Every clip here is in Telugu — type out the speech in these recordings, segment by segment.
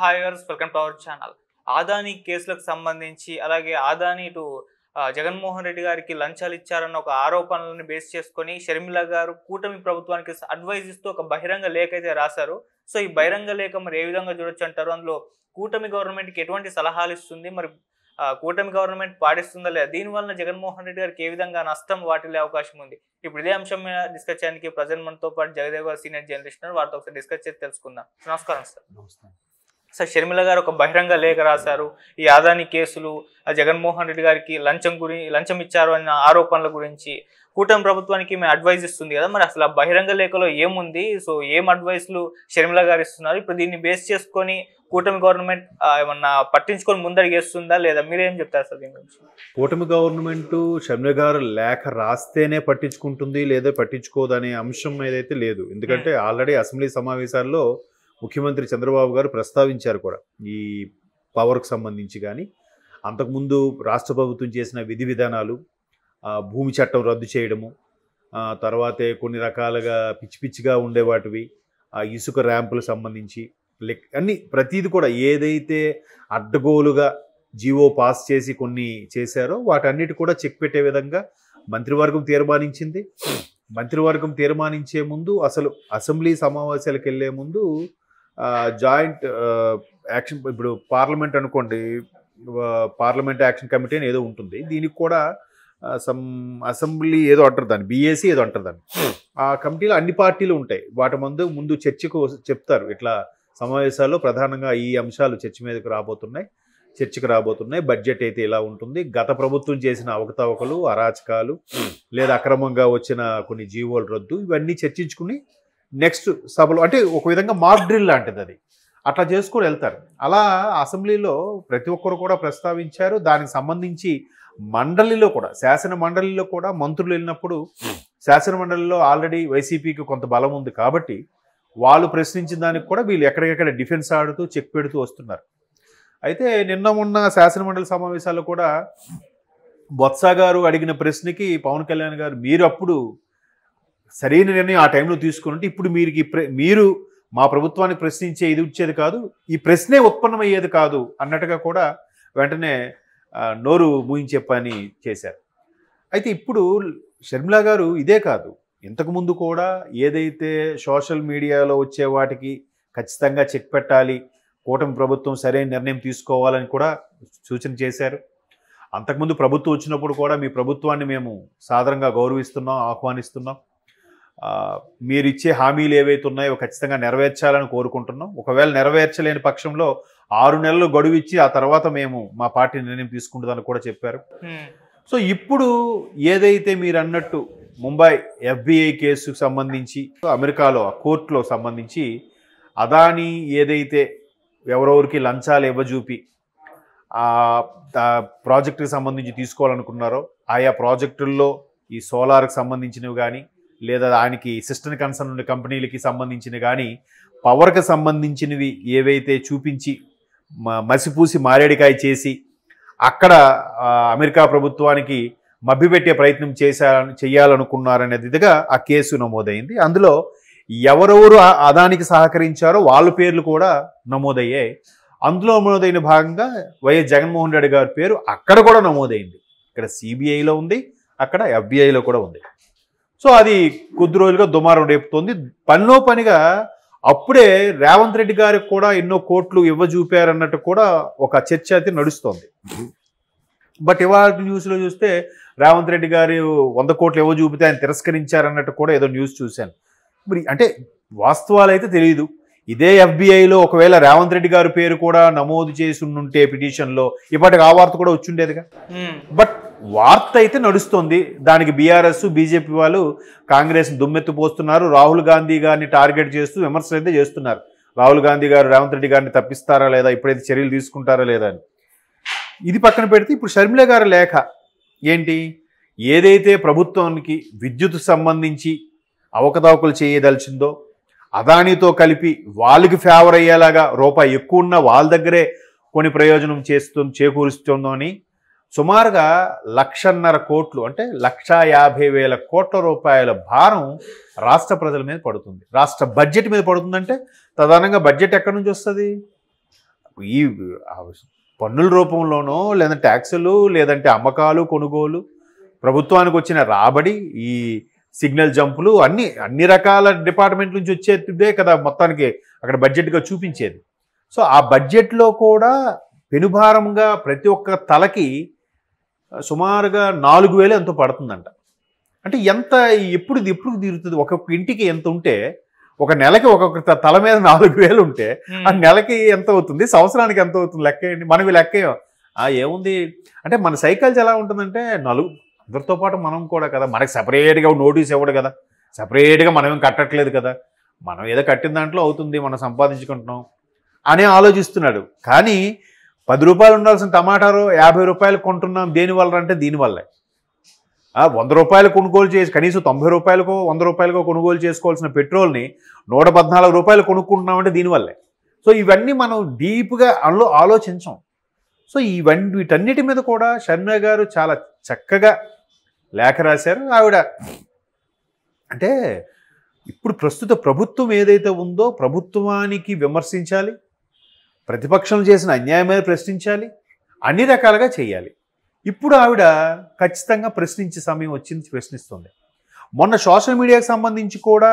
హాయర్స్ welcome to our channel Adani కేసులకు సంబంధించి అలాగే ఆదాని ఇటు జగన్మోహన్ రెడ్డి గారికి లంచాలు ఇచ్చారన్న ఒక ఆరోపణలను బేస్ చేసుకొని షర్మిల గారు కూటమి ప్రభుత్వానికి అడ్వైజ్ ఇస్తూ ఒక బహిరంగ లేఖ అయితే రాశారు సో ఈ బహిరంగ లేఖ మరి ఏ విధంగా చూడొచ్చు అంటారు అందులో కూటమి గవర్నమెంట్కి ఎటువంటి సలహాలు ఇస్తుంది మరి కూటమి గవర్నమెంట్ పాటిస్తుందా లేదా దీనివల్ల జగన్మోహన్ రెడ్డి గారికి ఏ విధంగా నష్టం వాటిల్లే అవకాశం ఉంది ఇప్పుడు ఇదే అంశం మీద డిస్కస్ చేయడానికి ప్రజెంట్ మనతో పాటు జగదేవ్ సీనియర్ జర్నలిస్ట్ వారితో ఒకసారి డిస్కస్ చేసి తెలుసుకుందాం నమస్కారం సార్ నమస్కారం సార్ షర్మిల గారు ఒక బహిరంగ లేఖ రాశారు ఈ ఆదాని కేసులు జగన్మోహన్ రెడ్డి గారికి లంచం గురి లంచం ఇచ్చారు అన్న ఆరోపణల గురించి కూటమి ప్రభుత్వానికి మేము అడ్వైజ్ ఇస్తుంది కదా మరి అసలు ఆ బహిరంగ లేఖలో ఏముంది సో ఏం అడ్వైస్లు షర్మిల గారు ఇస్తున్నారు ఇప్పుడు దీన్ని బేస్ చేసుకొని కూటమి గవర్నమెంట్ ఏమన్నా పట్టించుకొని ముందడిగేస్తుందా లేదా మీరేం చెప్తారు సార్ దీని గురించి కూటమి గవర్నమెంట్ షర్మిల గారు లేఖ రాస్తేనే పట్టించుకుంటుంది లేదా పట్టించుకోదనే అంశం ఏదైతే లేదు ఎందుకంటే ఆల్రెడీ అసెంబ్లీ సమావేశాల్లో ముఖ్యమంత్రి చంద్రబాబు గారు ప్రస్తావించారు కూడా ఈ పవర్కు సంబంధించి కానీ అంతకుముందు రాష్ట్ర ప్రభుత్వం చేసిన విధి విధానాలు భూమి చట్టం రద్దు చేయడము తర్వాతే కొన్ని రకాలుగా పిచ్చి పిచ్చిగా ఉండేవాటివి ఆ ఇసుక ర్యాంపులకు సంబంధించి లెక్ అన్ని ప్రతీది కూడా ఏదైతే అడ్డగోలుగా జీవో పాస్ చేసి కొన్ని చేశారో వాటన్నిటి కూడా చెక్ పెట్టే విధంగా మంత్రివర్గం తీర్మానించింది మంత్రివర్గం తీర్మానించే ముందు అసలు అసెంబ్లీ సమావేశాలకు వెళ్లే ముందు జాయింట్ యాక్షన్ ఇప్పుడు పార్లమెంట్ అనుకోండి పార్లమెంట్ యాక్షన్ కమిటీ అని ఏదో ఉంటుంది దీనికి కూడా సమ్ అసెంబ్లీ ఏదో అంటారు దాన్ని బీఏసీ ఏదో అంటారు దాన్ని ఆ కమిటీలో అన్ని పార్టీలు ఉంటాయి వాటి ముందు ముందు చర్చకు చెప్తారు ఇట్లా సమావేశాల్లో ప్రధానంగా ఈ అంశాలు చర్చ మీదకు రాబోతున్నాయి చర్చకు రాబోతున్నాయి బడ్జెట్ అయితే ఇలా ఉంటుంది గత ప్రభుత్వం చేసిన అవకతవకలు అరాచకాలు లేదా అక్రమంగా వచ్చిన కొన్ని జీవోలు రద్దు ఇవన్నీ చర్చించుకుని నెక్స్ట్ సభలో అంటే ఒక విధంగా మాక్ డ్రిల్ లాంటిది అది అట్లా చేసుకొని వెళ్తారు అలా అసెంబ్లీలో ప్రతి ఒక్కరు కూడా ప్రస్తావించారు దానికి సంబంధించి మండలిలో కూడా శాసన మండలిలో కూడా మంత్రులు వెళ్ళినప్పుడు శాసన మండలిలో ఆల్రెడీ వైసీపీకి కొంత బలం ఉంది కాబట్టి వాళ్ళు ప్రశ్నించిన దానికి కూడా వీళ్ళు ఎక్కడికెక్కడ డిఫెన్స్ ఆడుతూ చెక్ పెడుతూ వస్తున్నారు అయితే నిన్న శాసన శాసనమండలి సమావేశాల్లో కూడా బొత్స గారు అడిగిన ప్రశ్నకి పవన్ కళ్యాణ్ గారు మీరు అప్పుడు సరైన నిర్ణయం ఆ టైంలో తీసుకుని ఉంటే ఇప్పుడు మీరు మీరు మా ప్రభుత్వాన్ని ప్రశ్నించే ఇది వచ్చేది కాదు ఈ ప్రశ్నే ఉత్పన్నమయ్యేది కాదు అన్నట్టుగా కూడా వెంటనే నోరు మూయించే పని చేశారు అయితే ఇప్పుడు షర్మిలా గారు ఇదే కాదు ఇంతకుముందు కూడా ఏదైతే సోషల్ మీడియాలో వచ్చే వాటికి ఖచ్చితంగా చెక్ పెట్టాలి కూటమి ప్రభుత్వం సరైన నిర్ణయం తీసుకోవాలని కూడా సూచన చేశారు అంతకుముందు ప్రభుత్వం వచ్చినప్పుడు కూడా మీ ప్రభుత్వాన్ని మేము సాధారణంగా గౌరవిస్తున్నాం ఆహ్వానిస్తున్నాం మీరు ఇచ్చే హామీలు ఏవైతే ఉన్నాయో ఖచ్చితంగా నెరవేర్చాలని కోరుకుంటున్నాం ఒకవేళ నెరవేర్చలేని పక్షంలో ఆరు నెలలు గడువు ఇచ్చి ఆ తర్వాత మేము మా పార్టీ నిర్ణయం తీసుకుంటుందని కూడా చెప్పారు సో ఇప్పుడు ఏదైతే మీరు అన్నట్టు ముంబై ఎఫ్బిఐ కేసుకు సంబంధించి అమెరికాలో ఆ కోర్టులో సంబంధించి అదానీ ఏదైతే ఎవరెవరికి లంచాలు ఇవ్వజూపి ఆ ప్రాజెక్టుకి సంబంధించి తీసుకోవాలనుకున్నారో ఆయా ప్రాజెక్టుల్లో ఈ సోలార్కి సంబంధించినవి కానీ లేదా ఆయనకి సిస్టర్ కన్సర్న్ ఉన్న కంపెనీలకి సంబంధించిన కానీ పవర్కి సంబంధించినవి ఏవైతే చూపించి మసిపూసి మారేడికాయ చేసి అక్కడ అమెరికా ప్రభుత్వానికి మభ్యపెట్టే ప్రయత్నం చేశా చేయాలనుకున్నారనేదిగా ఆ కేసు నమోదైంది అందులో ఎవరెవరు అదానికి సహకరించారో వాళ్ళ పేర్లు కూడా నమోదయ్యాయి అందులో నమోదైన భాగంగా వైఎస్ జగన్మోహన్ రెడ్డి గారి పేరు అక్కడ కూడా నమోదైంది ఇక్కడ సిబిఐలో ఉంది అక్కడ ఎఫ్బిఐలో కూడా ఉంది సో అది కొద్ది రోజులుగా దుమారం రేపుతోంది పనిలో పనిగా అప్పుడే రేవంత్ రెడ్డి గారికి కూడా ఎన్నో కోట్లు ఇవ్వజూపారన్నట్టు కూడా ఒక చర్చ అయితే నడుస్తోంది బట్ ఇవాళ న్యూస్లో చూస్తే రేవంత్ రెడ్డి గారు వంద కోట్లు ఇవ్వ చూపితే ఆయన తిరస్కరించారన్నట్టు కూడా ఏదో న్యూస్ చూశాను మరి అంటే వాస్తవాలు అయితే తెలియదు ఇదే ఎఫ్బిఐలో ఒకవేళ రేవంత్ రెడ్డి గారి పేరు కూడా నమోదు చేసి ఉంటే పిటిషన్లో ఇప్పటికి ఆ వార్త కూడా వచ్చిండేదిగా బట్ వార్త అయితే నడుస్తుంది దానికి బీఆర్ఎస్ బీజేపీ వాళ్ళు కాంగ్రెస్ పోస్తున్నారు రాహుల్ గాంధీ గారిని టార్గెట్ చేస్తూ విమర్శలు అయితే చేస్తున్నారు రాహుల్ గాంధీ గారు రేవంత్ రెడ్డి గారిని తప్పిస్తారా లేదా ఇప్పుడైతే చర్యలు తీసుకుంటారా లేదా అని ఇది పక్కన పెడితే ఇప్పుడు షర్మిల గారి లేఖ ఏంటి ఏదైతే ప్రభుత్వానికి విద్యుత్ సంబంధించి అవకతవకలు చేయదలిచిందో అదానితో కలిపి వాళ్ళకి ఫేవర్ అయ్యేలాగా రూపాయి ఎక్కువ ఉన్న వాళ్ళ దగ్గరే కొన్ని ప్రయోజనం చేస్తు చేకూరుస్తుందో అని సుమారుగా లక్షన్నర కోట్లు అంటే లక్షా యాభై వేల కోట్ల రూపాయల భారం రాష్ట్ర ప్రజల మీద పడుతుంది రాష్ట్ర బడ్జెట్ మీద పడుతుందంటే ప్రధానంగా బడ్జెట్ ఎక్కడి నుంచి వస్తుంది ఈ పన్నుల రూపంలోనో లేదంటే ట్యాక్సులు లేదంటే అమ్మకాలు కొనుగోలు ప్రభుత్వానికి వచ్చిన రాబడి ఈ సిగ్నల్ జంపులు అన్ని అన్ని రకాల డిపార్ట్మెంట్ నుంచి వచ్చేదే కదా మొత్తానికి అక్కడ బడ్జెట్గా చూపించేది సో ఆ బడ్జెట్లో కూడా పెనుభారంగా ప్రతి ఒక్క తలకి సుమారుగా నాలుగు వేలు ఎంతో పడుతుందంట అంటే ఎంత ఎప్పుడు ఎప్పుడు తీరుతుంది ఒక్కొక్క ఇంటికి ఎంత ఉంటే ఒక నెలకి ఒక్కొక్క తల మీద నాలుగు వేలు ఉంటే ఆ నెలకి ఎంత అవుతుంది సంవత్సరానికి ఎంత అవుతుంది లెక్క ఏంటి మనవి లెక్క ఏముంది అంటే మన సైకాలజీ ఎలా ఉంటుందంటే నలుగు అందరితో పాటు మనం కూడా కదా మనకి సపరేట్గా నోటీస్ ఇవ్వడు కదా సపరేట్గా మనం ఏం కట్టట్లేదు కదా మనం ఏదో కట్టిన దాంట్లో అవుతుంది మనం సంపాదించుకుంటున్నాం అని ఆలోచిస్తున్నాడు కానీ పది రూపాయలు ఉండాల్సిన టమాటాలు యాభై రూపాయలు కొంటున్నాం దేనివల్ల అంటే దీనివల్లే వంద రూపాయలు కొనుగోలు చేసి కనీసం తొంభై రూపాయలకో వంద రూపాయలకో కొనుగోలు చేసుకోవాల్సిన పెట్రోల్ని నూట పద్నాలుగు రూపాయలు కొనుక్కుంటున్నామంటే దీనివల్లే సో ఇవన్నీ మనం డీప్గా అందులో ఆలోచించాం సో ఇవన్నీ వీటన్నిటి మీద కూడా షర్మిల గారు చాలా చక్కగా లేఖ రాశారు ఆవిడ అంటే ఇప్పుడు ప్రస్తుత ప్రభుత్వం ఏదైతే ఉందో ప్రభుత్వానికి విమర్శించాలి ప్రతిపక్షం చేసిన అన్యాయమైన ప్రశ్నించాలి అన్ని రకాలుగా చేయాలి ఇప్పుడు ఆవిడ ఖచ్చితంగా ప్రశ్నించే సమయం వచ్చింది ప్రశ్నిస్తుంది మొన్న సోషల్ మీడియాకు సంబంధించి కూడా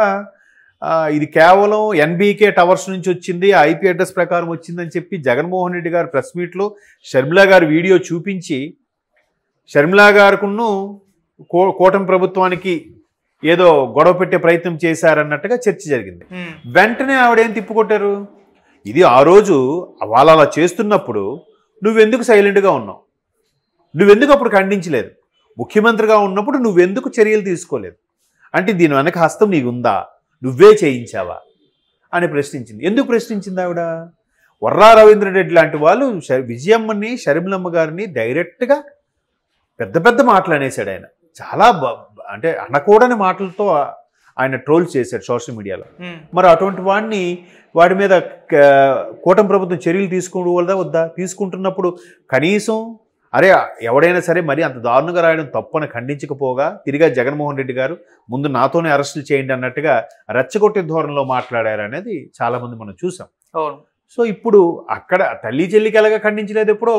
ఇది కేవలం ఎన్బీకే టవర్స్ నుంచి వచ్చింది ఐపీ అడ్రస్ ప్రకారం వచ్చిందని చెప్పి జగన్మోహన్ రెడ్డి గారు ప్రెస్ మీట్లో షర్మిలా గారు వీడియో చూపించి షర్మిలా గారుకును కూటమి ప్రభుత్వానికి ఏదో గొడవ పెట్టే ప్రయత్నం చేశారన్నట్టుగా చర్చ జరిగింది వెంటనే ఆవిడేం తిప్పుకొట్టారు ఇది ఆ రోజు వాళ్ళు అలా చేస్తున్నప్పుడు నువ్వెందుకు సైలెంట్గా ఉన్నావు నువ్వెందుకు అప్పుడు ఖండించలేదు ముఖ్యమంత్రిగా ఉన్నప్పుడు నువ్వెందుకు చర్యలు తీసుకోలేదు అంటే దీని వెనక హస్తం నీకుందా నువ్వే చేయించావా అని ప్రశ్నించింది ఎందుకు ప్రశ్నించింది ఆవిడ వర్రా రెడ్డి లాంటి వాళ్ళు విజయమ్మని షర్మిలమ్మ గారిని డైరెక్ట్గా పెద్ద పెద్ద మాటలు అనేసాడు ఆయన చాలా అంటే అనకూడని మాటలతో ఆయన ట్రోల్ చేశాడు సోషల్ మీడియాలో మరి అటువంటి వాడిని వాడి మీద కూటమి ప్రభుత్వం చర్యలు తీసుకోవదా వద్దా తీసుకుంటున్నప్పుడు కనీసం అరే ఎవడైనా సరే మరి అంత దారుణంగా రాయడం తప్పని ఖండించకపోగా తిరిగా జగన్మోహన్ రెడ్డి గారు ముందు నాతోనే అరెస్టులు చేయండి అన్నట్టుగా రెచ్చగొట్టే ధోరణిలో మాట్లాడారు అనేది చాలామంది మనం చూసాం అవును సో ఇప్పుడు అక్కడ తల్లి చెల్లికి ఎలాగా ఖండించలేదు ఎప్పుడో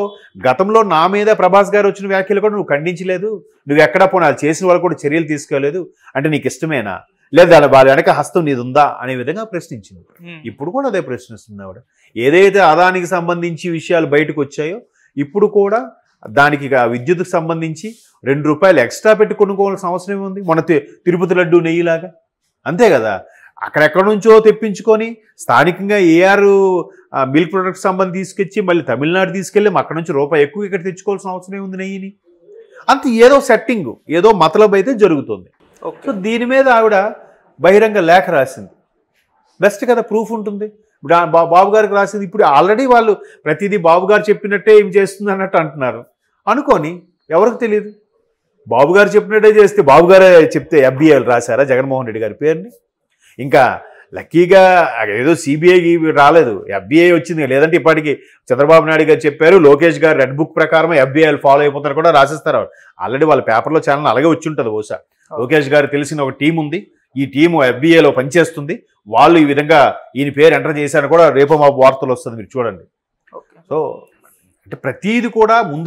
గతంలో నా మీద ప్రభాస్ గారు వచ్చిన వ్యాఖ్యలు కూడా నువ్వు ఖండించలేదు నువ్వు ఎక్కడ పోనీ అది చేసిన వాళ్ళు కూడా చర్యలు తీసుకోలేదు అంటే నీకు ఇష్టమేనా లేదా వాళ్ళ వెనక హస్తం నీది ఉందా అనే విధంగా ప్రశ్నించింది ఇప్పుడు కూడా అదే ప్రశ్నిస్తుంది ఆవిడ ఏదైతే అదానికి సంబంధించి విషయాలు బయటకు వచ్చాయో ఇప్పుడు కూడా దానికి విద్యుత్కు సంబంధించి రెండు రూపాయలు ఎక్స్ట్రా పెట్టి కొనుక్కోవాల్సిన అవసరం ఏముంది మన తిరుపతి లడ్డు నెయ్యిలాగా అంతే కదా అక్కడెక్కడ నుంచో తెప్పించుకొని స్థానికంగా ఏఆర్ మిల్క్ ప్రొడక్ట్ సంబంధించి తీసుకొచ్చి మళ్ళీ తమిళనాడు తీసుకెళ్ళి అక్కడ నుంచి రూపాయి ఎక్కువ ఇక్కడ తెచ్చుకోవాల్సిన అవసరం ఏముంది నెయ్యిని అంత ఏదో సెట్టింగ్ ఏదో మతలబ్ అయితే జరుగుతుంది సో దీని మీద ఆవిడ బహిరంగ లేఖ రాసింది బెస్ట్ కదా ప్రూఫ్ ఉంటుంది ఇప్పుడు బాబు గారికి రాసింది ఇప్పుడు ఆల్రెడీ వాళ్ళు ప్రతిదీ బాబుగారు చెప్పినట్టే ఏం చేస్తుంది అన్నట్టు అంటున్నారు అనుకోని ఎవరికి తెలియదు బాబుగారు చెప్పినట్టే చేస్తే బాబుగారే చెప్తే ఎఫ్బిఐలు రాశారా జగన్మోహన్ రెడ్డి గారి పేరుని ఇంకా లక్కీగా ఏదో సిబిఐ రాలేదు ఎఫ్బిఐ వచ్చింది లేదంటే ఇప్పటికి చంద్రబాబు నాయుడు గారు చెప్పారు లోకేష్ గారు రెడ్ బుక్ ప్రకారం ఎఫ్బిఐలు ఫాలో అయిపోతారు కూడా రాసిస్తారు ఆల్రెడీ వాళ్ళ పేపర్లో ఛానల్ అలాగే వచ్చి ఉంటుంది బహుశా లోకేష్ గారు తెలిసిన ఒక టీం ఉంది ఈ టీము ఎఫ్బిఐలో పనిచేస్తుంది వాళ్ళు ఈ విధంగా ఈయన పేరు ఎంటర్ చేశారని కూడా రేపు మాకు వార్తలు వస్తుంది మీరు చూడండి సో అంటే ప్రతీది కూడా ముందు